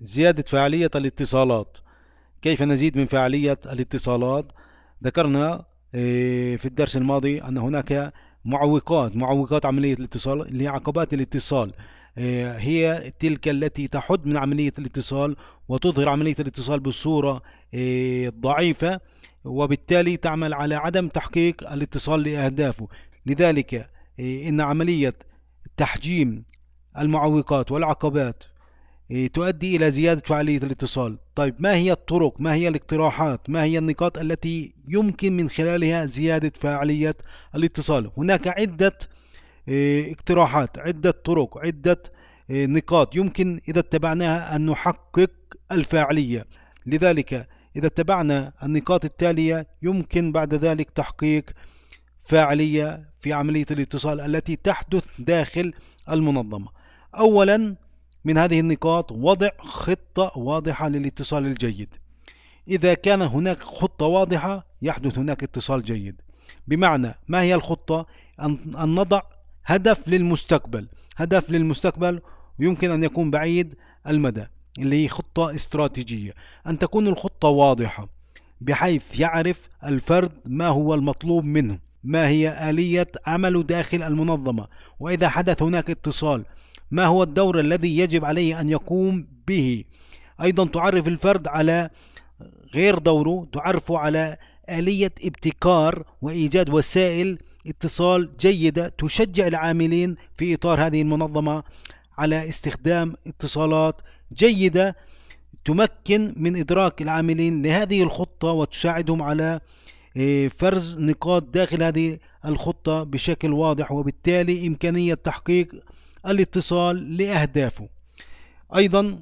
زيادة فعالية الاتصالات كيف نزيد من فعالية الاتصالات ذكرنا آه، في الدرس الماضي أن هناك معوقات معوقات عملية الاتصال اللي هي عقبات الاتصال آه، هي تلك التي تحد من عملية الاتصال وتظهر عملية الاتصال بالصورة الضعيفة آه، وبالتالي تعمل على عدم تحقيق الاتصال لأهدافه لذلك إن عملية تحجيم المعوقات والعقبات إيه، تؤدي إلى زيادة فعالية الاتصال طيب ما هي الطرق ما هي الاقتراحات ما هي النقاط التي يمكن من خلالها زيادة فعالية الاتصال هناك عدة إيه، اقتراحات عدة طرق عدة إيه، نقاط يمكن إذا اتبعناها أن نحقق الفاعلية لذلك إذا اتبعنا النقاط التالية يمكن بعد ذلك تحقيق فاعلية في عملية الاتصال التي تحدث داخل المنظمة أولا من هذه النقاط وضع خطة واضحة للاتصال الجيد إذا كان هناك خطة واضحة يحدث هناك اتصال جيد بمعنى ما هي الخطة أن نضع هدف للمستقبل هدف للمستقبل يمكن أن يكون بعيد المدى اللي هي خطة استراتيجية أن تكون الخطة واضحة بحيث يعرف الفرد ما هو المطلوب منه ما هي آلية عمله داخل المنظمة وإذا حدث هناك اتصال ما هو الدور الذي يجب عليه أن يقوم به أيضا تعرف الفرد على غير دوره تعرفه على آلية ابتكار وإيجاد وسائل اتصال جيدة تشجع العاملين في إطار هذه المنظمة على استخدام اتصالات جيدة تمكن من إدراك العاملين لهذه الخطة وتساعدهم على فرز نقاط داخل هذه الخطة بشكل واضح وبالتالي إمكانية تحقيق الاتصال لأهدافه أيضا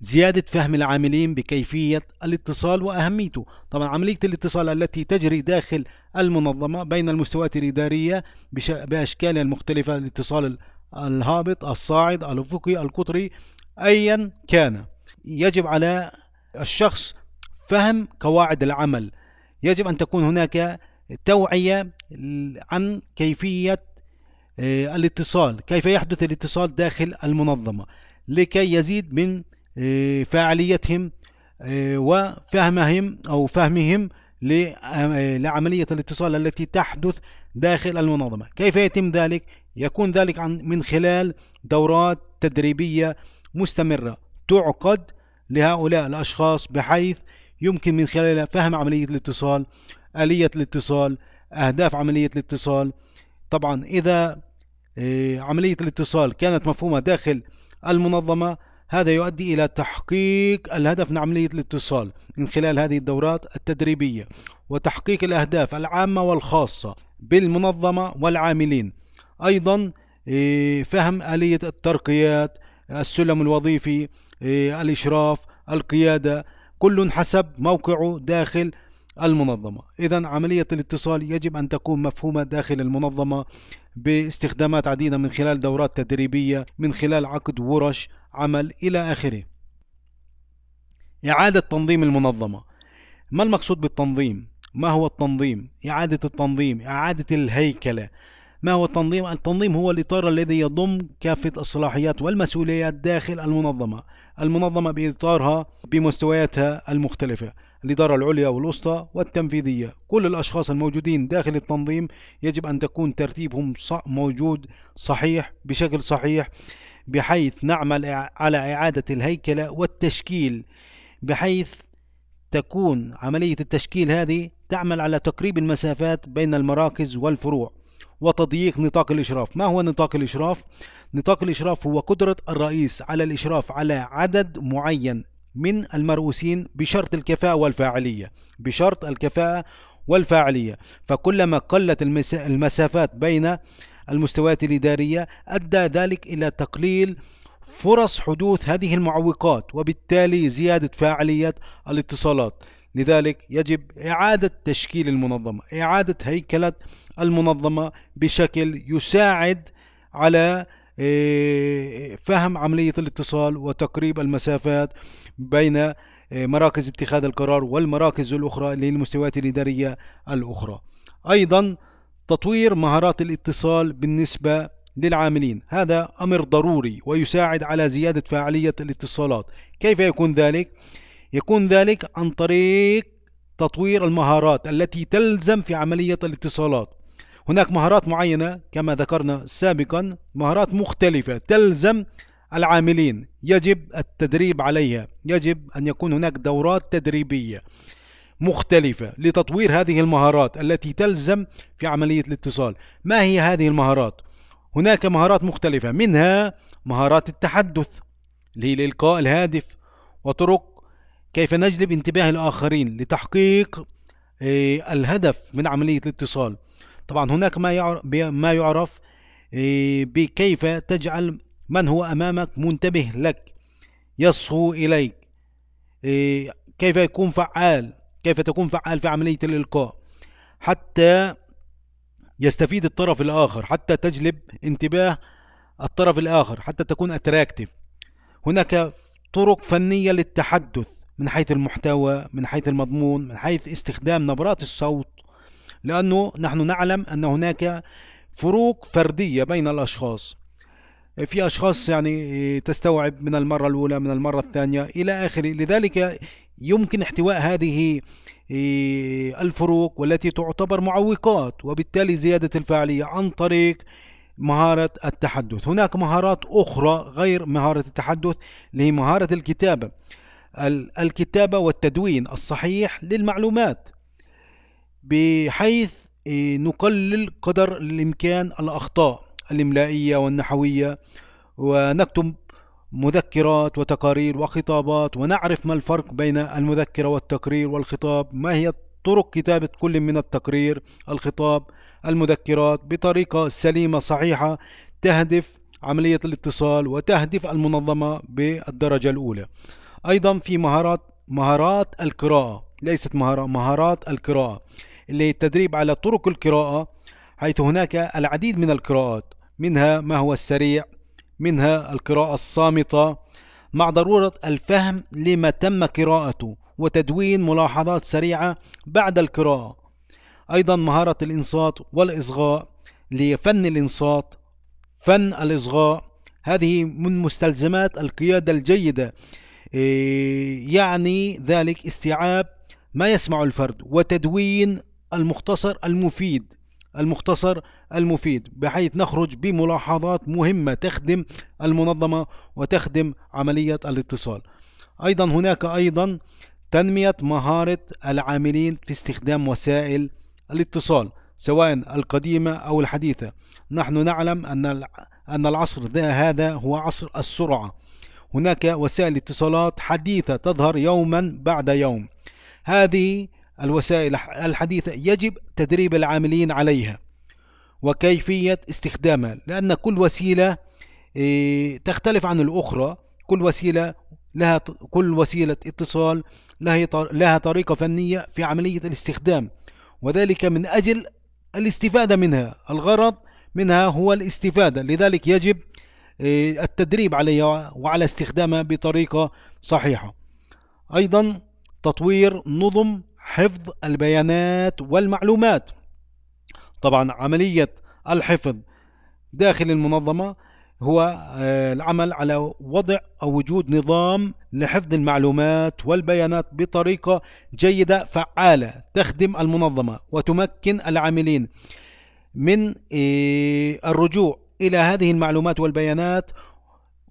زيادة فهم العاملين بكيفية الاتصال وأهميته طبعا عملية الاتصال التي تجري داخل المنظمة بين المستويات الإدارية بأشكالها المختلفة الاتصال الهابط الصاعد الأفقي القطري أيا كان يجب على الشخص فهم قواعد العمل يجب أن تكون هناك توعية عن كيفية آه، الاتصال كيف يحدث الاتصال داخل المنظمة لكي يزيد من آه، فاعليتهم آه، وفهمهم أو فهمهم لعملية الاتصال التي تحدث داخل المنظمة كيف يتم ذلك؟ يكون ذلك عن من خلال دورات تدريبية مستمرة تعقد لهؤلاء الأشخاص بحيث يمكن من خلالها فهم عملية الاتصال آلية الاتصال أهداف عملية الاتصال طبعا إذا آه، عملية الاتصال كانت مفهومة داخل المنظمة هذا يؤدي إلى تحقيق الهدف من عملية الاتصال من خلال هذه الدورات التدريبية وتحقيق الأهداف العامة والخاصة بالمنظمة والعاملين أيضا آه، فهم آلية الترقيات السلم الوظيفي آه، الإشراف القيادة كل حسب موقعه داخل المنظمة إذا عملية الاتصال يجب أن تكون مفهومة داخل المنظمة باستخدامات عديدة من خلال دورات تدريبية من خلال عقد ورش عمل إلى آخره إعادة تنظيم المنظمة ما المقصود بالتنظيم؟ ما هو التنظيم؟ إعادة التنظيم إعادة الهيكلة ما هو التنظيم؟ التنظيم هو الإطار الذي يضم كافة الصلاحيات والمسؤوليات داخل المنظمة المنظمة بإطارها بمستوياتها المختلفة الإدارة العليا والوسطى والتنفيذية كل الأشخاص الموجودين داخل التنظيم يجب أن تكون ترتيبهم موجود صحيح بشكل صحيح بحيث نعمل على إعادة الهيكلة والتشكيل بحيث تكون عملية التشكيل هذه تعمل على تقريب المسافات بين المراكز والفروع وتضييق نطاق الإشراف ما هو نطاق الإشراف؟ نطاق الإشراف هو قدرة الرئيس على الإشراف على عدد معين من المرؤوسين بشرط الكفاءة والفاعلية بشرط الكفاءة والفاعلية فكلما قلت المسافات بين المستويات الإدارية أدى ذلك إلى تقليل فرص حدوث هذه المعوقات وبالتالي زيادة فاعلية الاتصالات لذلك يجب إعادة تشكيل المنظمة إعادة هيكلة المنظمة بشكل يساعد على آه، فهم عملية الاتصال وتقريب المسافات بين آه، مراكز اتخاذ القرار والمراكز الأخرى للمستويات الإدارية الأخرى أيضا تطوير مهارات الاتصال بالنسبة للعاملين هذا أمر ضروري ويساعد على زيادة فعالية الاتصالات كيف يكون ذلك؟ يكون ذلك عن طريق تطوير المهارات التي تلزم في عملية الاتصالات هناك مهارات معينة كما ذكرنا سابقا مهارات مختلفة تلزم العاملين يجب التدريب عليها يجب أن يكون هناك دورات تدريبية مختلفة لتطوير هذه المهارات التي تلزم في عملية الاتصال ما هي هذه المهارات؟ هناك مهارات مختلفة منها مهارات التحدث للإلقاء الهادف وطرق كيف نجلب انتباه الآخرين لتحقيق آه، الهدف من عملية الاتصال طبعا هناك ما يعرف آه، بكيف تجعل من هو أمامك منتبه لك يصغو إليك آه، كيف يكون فعال كيف تكون فعال في عملية الإلقاء حتى يستفيد الطرف الآخر حتى تجلب انتباه الطرف الآخر حتى تكون أتراكتيف هناك طرق فنية للتحدث من حيث المحتوى من حيث المضمون من حيث استخدام نبرات الصوت لأنه نحن نعلم أن هناك فروق فردية بين الأشخاص في أشخاص يعني تستوعب من المرة الأولى من المرة الثانية إلى آخره لذلك يمكن احتواء هذه إيه، الفروق والتي تعتبر معوقات وبالتالي زيادة الفاعلية عن طريق مهارة التحدث هناك مهارات أخرى غير مهارة التحدث اللي هي مهارة الكتابة الكتابة والتدوين الصحيح للمعلومات بحيث آه، نقلل قدر الإمكان الأخطاء الإملائية والنحوية ونكتب مذكرات وتقارير وخطابات ونعرف ما الفرق بين المذكرة والتقرير والخطاب ما هي طرق كتابة كل من التقرير الخطاب المذكرات بطريقة سليمة صحيحة تهدف عملية الاتصال وتهدف المنظمة بالدرجة الأولى ايضا في مهارات مهارات القراءه ليست مهارة مهارات القراءه اللي هي التدريب على طرق القراءه حيث هناك العديد من القراءات منها ما هو السريع منها القراءه الصامته مع ضروره الفهم لما تم قراءته وتدوين ملاحظات سريعه بعد القراءه ايضا مهاره الانصات والاصغاء لفن الانصات فن الاصغاء هذه من مستلزمات القياده الجيده إيه، يعني ذلك استيعاب ما يسمع الفرد وتدوين المختصر المفيد المختصر المفيد بحيث نخرج بملاحظات مهمة تخدم المنظمة وتخدم عملية الاتصال أيضا هناك أيضا تنمية مهارة العاملين في استخدام وسائل الاتصال سواء القديمة أو الحديثة نحن نعلم أن أن العصر ذا هذا هو عصر السرعة هناك وسائل اتصالات حديثة تظهر يوما بعد يوم هذه الوسائل الحديثة يجب تدريب العاملين عليها وكيفية استخدامها لأن كل وسيلة إيه، تختلف عن الأخرى كل وسيلة لها كل وسيلة اتصال لها طريقة فنية في عملية الاستخدام وذلك من أجل الاستفادة منها الغرض منها هو الاستفادة لذلك يجب آه، التدريب عليها وعلى استخدامها بطريقة صحيحة أيضا تطوير نظم حفظ البيانات والمعلومات طبعا عملية الحفظ داخل المنظمة هو آه، العمل على وضع أو وجود نظام لحفظ المعلومات والبيانات بطريقة جيدة فعالة تخدم المنظمة وتمكن العاملين من آه، الرجوع إلى هذه المعلومات والبيانات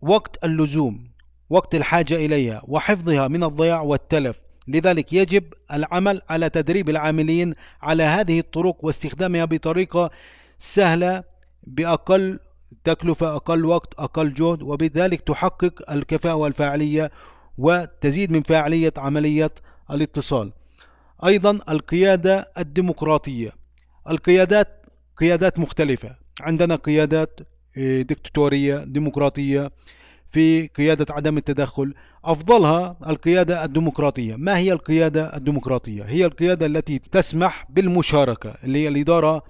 وقت اللزوم وقت الحاجة إليها وحفظها من الضياع والتلف لذلك يجب العمل على تدريب العاملين على هذه الطرق واستخدامها بطريقة سهلة بأقل تكلفة أقل وقت أقل جهد وبذلك تحقق الكفاءة والفاعلية وتزيد من فاعلية عملية الاتصال أيضا القيادة الديمقراطية القيادات قيادات مختلفة عندنا قيادات إيه، دكتاتورية ديمقراطية في قيادة عدم التدخل أفضلها القيادة الديمقراطية ما هي القيادة الديمقراطية؟ هي القيادة التي تسمح بالمشاركة اللي هي الإدارة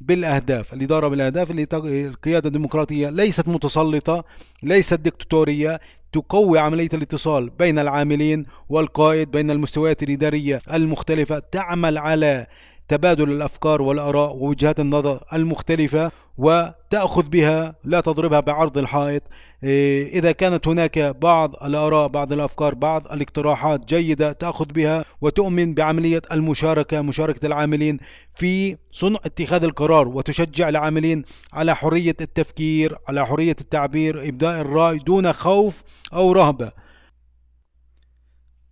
بالاهداف الاداره بالاهداف اللي القياده الديمقراطيه ليست متسلطه ليست دكتاتوريه تقوي عمليه الاتصال بين العاملين والقائد بين المستويات الاداريه المختلفه تعمل على تبادل الأفكار والآراء ووجهات النظر المختلفة وتأخذ بها لا تضربها بعرض الحائط إيه، إذا كانت هناك بعض الآراء بعض الأفكار بعض الاقتراحات جيدة تأخذ بها وتؤمن بعملية المشاركة مشاركة العاملين في صنع اتخاذ القرار وتشجع العاملين على حرية التفكير على حرية التعبير إبداء الرأي دون خوف أو رهبة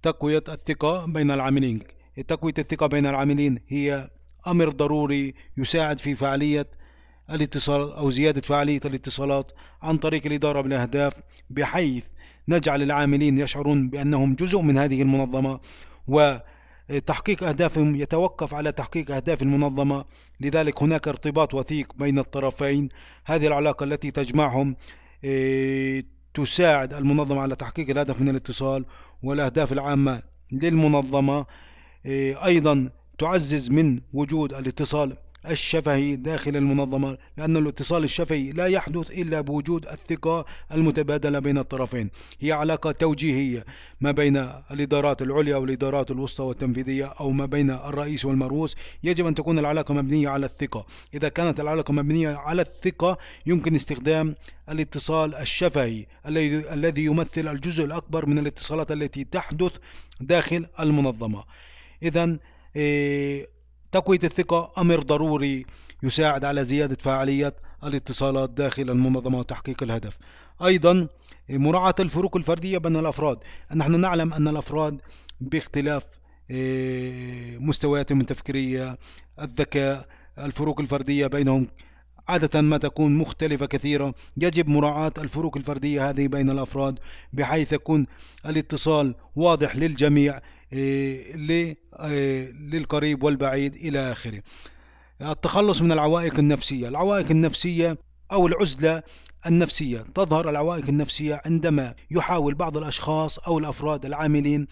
تقوية الثقة بين العاملين تقوية الثقة بين العاملين هي أمر ضروري يساعد في فعالية الاتصال أو زيادة فعالية الاتصالات عن طريق الإدارة بالأهداف بحيث نجعل العاملين يشعرون بأنهم جزء من هذه المنظمة وتحقيق أهدافهم يتوقف على تحقيق أهداف المنظمة لذلك هناك ارتباط وثيق بين الطرفين هذه العلاقة التي تجمعهم آه، تساعد المنظمة على تحقيق الهدف من الاتصال والأهداف العامة للمنظمة آه، أيضا تعزز من وجود الاتصال الشفهي داخل المنظمة لأن الاتصال الشفهي لا يحدث إلا بوجود الثقة المتبادلة بين الطرفين هي علاقة توجيهية ما بين الإدارات العليا والإدارات الوسطى والتنفيذية أو ما بين الرئيس والمرؤوس يجب أن تكون العلاقة مبنية على الثقة إذا كانت العلاقة مبنية على الثقة يمكن استخدام الاتصال الشفهي الذي يمثل الجزء الأكبر من الاتصالات التي تحدث داخل المنظمة إذا إيه، تقوية الثقة أمر ضروري يساعد على زيادة فعالية الاتصالات داخل المنظمة وتحقيق الهدف أيضا إيه، مراعاة الفروق الفردية بين الأفراد نحن نعلم أن الأفراد باختلاف إيه، مستوياتهم التفكيرية الذكاء الفروق الفردية بينهم عادة ما تكون مختلفة كثيرة يجب مراعاة الفروق الفردية هذه بين الأفراد بحيث يكون الاتصال واضح للجميع آه، للقريب والبعيد إلى آخره التخلص من العوائق النفسية العوائق النفسية أو العزلة النفسية تظهر العوائق النفسية عندما يحاول بعض الأشخاص أو الأفراد العاملين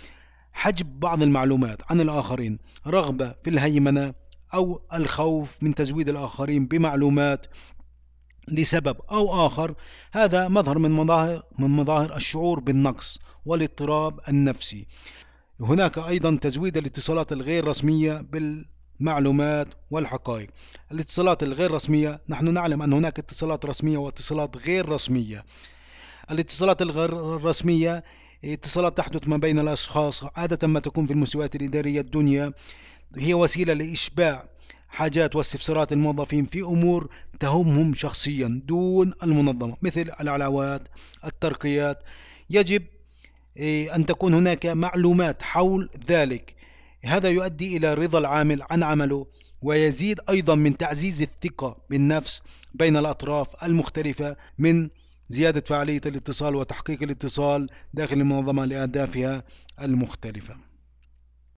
حجب بعض المعلومات عن الآخرين رغبة في الهيمنة أو الخوف من تزويد الآخرين بمعلومات لسبب أو آخر هذا مظهر من مظاهر, من مظاهر الشعور بالنقص والاضطراب النفسي هناك أيضا تزويد الاتصالات الغير رسمية بالمعلومات والحقائق الاتصالات الغير رسمية نحن نعلم أن هناك اتصالات رسمية واتصالات غير رسمية الاتصالات الغير رسمية اتصالات تحدث ما بين الأشخاص عادة ما تكون في المستويات الإدارية الدنيا هي وسيلة لإشباع حاجات واستفسارات الموظفين في أمور تهمهم شخصيا دون المنظمة مثل العلاوات الترقيات يجب إيه، أن تكون هناك معلومات حول ذلك هذا يؤدي إلى رضا العامل عن عمله ويزيد أيضا من تعزيز الثقة بالنفس بين الأطراف المختلفة من زيادة فعالية الاتصال وتحقيق الاتصال داخل المنظمة لأهدافها المختلفة